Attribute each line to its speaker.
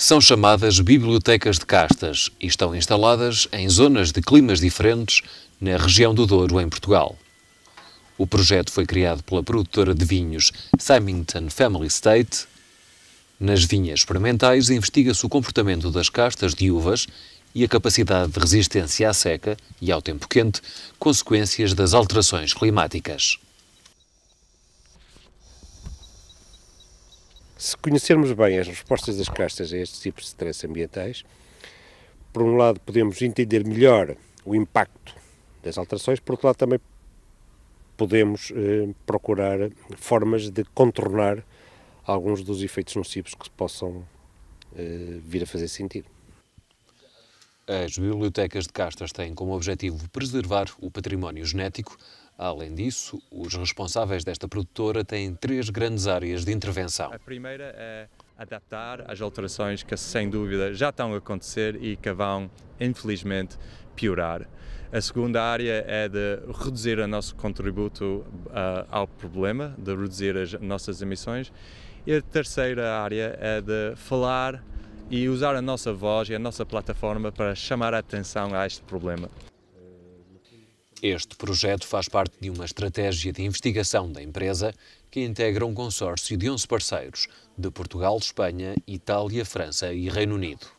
Speaker 1: são chamadas bibliotecas de castas e estão instaladas em zonas de climas diferentes na região do Douro, em Portugal. O projeto foi criado pela produtora de vinhos Symington Family State. Nas vinhas experimentais investiga-se o comportamento das castas de uvas e a capacidade de resistência à seca e ao tempo quente, consequências das alterações climáticas.
Speaker 2: Se conhecermos bem as respostas das castas a estes tipos de stress ambientais, por um lado podemos entender melhor o impacto das alterações, por outro lado também podemos eh, procurar formas de contornar alguns dos efeitos nocivos que possam eh, vir a fazer sentido.
Speaker 1: As bibliotecas de castas têm como objetivo preservar o património genético Além disso, os
Speaker 3: responsáveis desta produtora têm três grandes áreas de intervenção. A
Speaker 4: primeira é
Speaker 3: adaptar às alterações que, sem dúvida, já estão a acontecer e que vão, infelizmente, piorar. A segunda área é de reduzir o nosso contributo uh, ao problema, de reduzir as nossas emissões. E a terceira área é de falar e usar a nossa voz e a nossa plataforma para chamar a atenção a este problema.
Speaker 1: Este projeto faz parte de uma estratégia de investigação da empresa que integra um consórcio de 11 parceiros de Portugal, Espanha, Itália, França e Reino Unido.